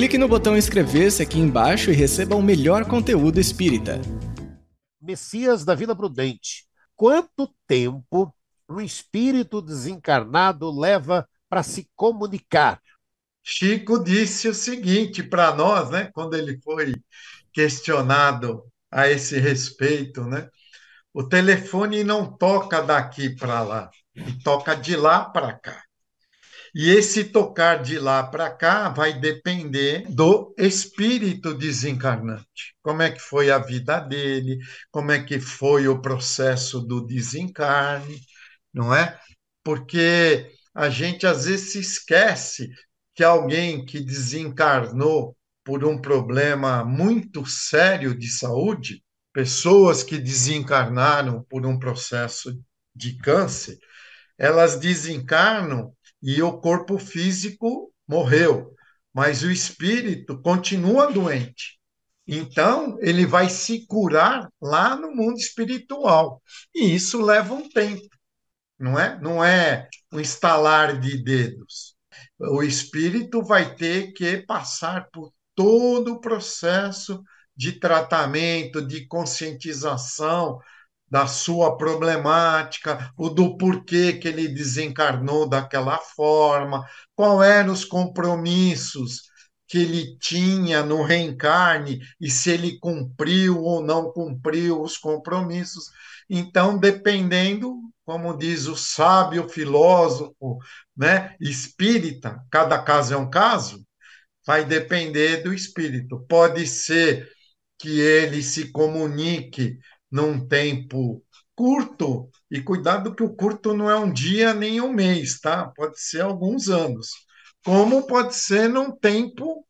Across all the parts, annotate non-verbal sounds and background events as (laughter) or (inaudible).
Clique no botão inscrever-se aqui embaixo e receba o melhor conteúdo espírita. Messias da Vila Prudente, quanto tempo um espírito desencarnado leva para se comunicar? Chico disse o seguinte para nós, né, quando ele foi questionado a esse respeito, né? O telefone não toca daqui para lá, toca de lá para cá. E esse tocar de lá para cá vai depender do espírito desencarnante. Como é que foi a vida dele, como é que foi o processo do desencarne, não é? Porque a gente às vezes se esquece que alguém que desencarnou por um problema muito sério de saúde, pessoas que desencarnaram por um processo de câncer, elas desencarnam e o corpo físico morreu, mas o espírito continua doente. Então, ele vai se curar lá no mundo espiritual. E isso leva um tempo, não é? Não é um estalar de dedos. O espírito vai ter que passar por todo o processo de tratamento, de conscientização, da sua problemática, o do porquê que ele desencarnou daquela forma, qual eram os compromissos que ele tinha no reencarne e se ele cumpriu ou não cumpriu os compromissos. Então, dependendo, como diz o sábio filósofo, né, espírita, cada caso é um caso, vai depender do espírito. Pode ser que ele se comunique num tempo curto, e cuidado que o curto não é um dia nem um mês, tá? Pode ser alguns anos. Como pode ser num tempo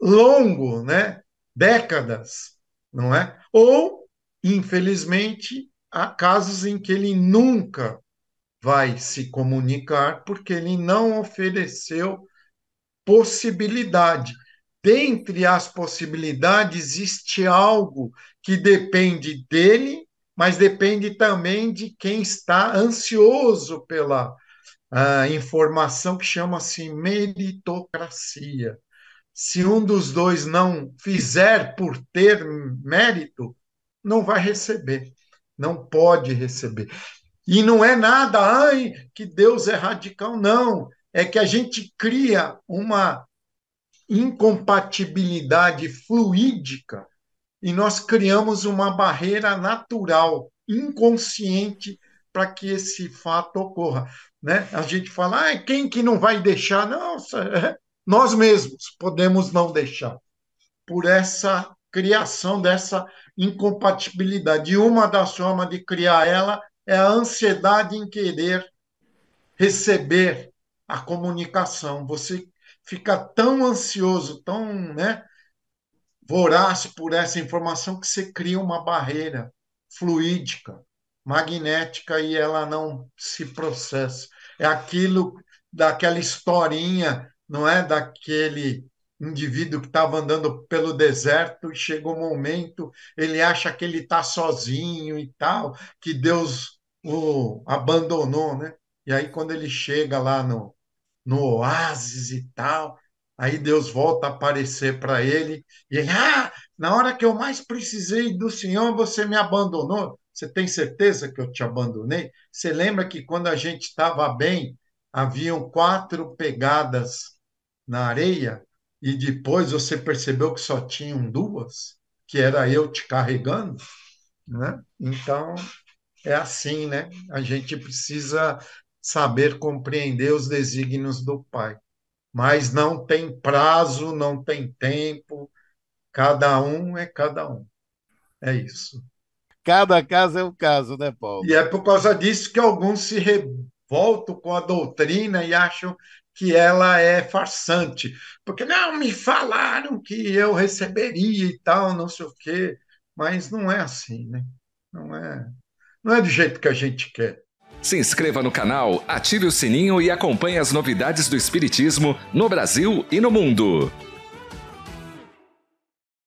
longo, né? Décadas, não é? Ou, infelizmente, há casos em que ele nunca vai se comunicar porque ele não ofereceu possibilidade dentre as possibilidades existe algo que depende dele, mas depende também de quem está ansioso pela ah, informação que chama-se meritocracia. Se um dos dois não fizer por ter mérito, não vai receber, não pode receber. E não é nada, ai, que Deus é radical, não. É que a gente cria uma incompatibilidade fluídica e nós criamos uma barreira natural, inconsciente, para que esse fato ocorra. Né? A gente fala, ah, quem que não vai deixar? Não, (laughs) nós mesmos podemos não deixar, por essa criação dessa incompatibilidade. E uma das formas de criar ela é a ansiedade em querer receber a comunicação. Você fica tão ansioso, tão né, voraz por essa informação que você cria uma barreira fluídica, magnética e ela não se processa. É aquilo daquela historinha, não é daquele indivíduo que estava andando pelo deserto e chegou um momento, ele acha que ele está sozinho e tal, que Deus o abandonou, né? E aí quando ele chega lá no, no oásis e tal. Aí Deus volta a aparecer para ele e ele, ah, na hora que eu mais precisei do Senhor, você me abandonou. Você tem certeza que eu te abandonei? Você lembra que quando a gente estava bem, haviam quatro pegadas na areia e depois você percebeu que só tinham duas, que era eu te carregando, né? Então é assim, né? A gente precisa saber compreender os desígnios do Pai. Mas não tem prazo, não tem tempo, cada um é cada um. É isso. Cada caso é um caso, né, Paulo? E é por causa disso que alguns se revoltam com a doutrina e acham que ela é farsante. Porque não me falaram que eu receberia e tal, não sei o quê. Mas não é assim, né? Não é, não é do jeito que a gente quer. Se inscreva no canal, ative o sininho e acompanhe as novidades do Espiritismo no Brasil e no mundo.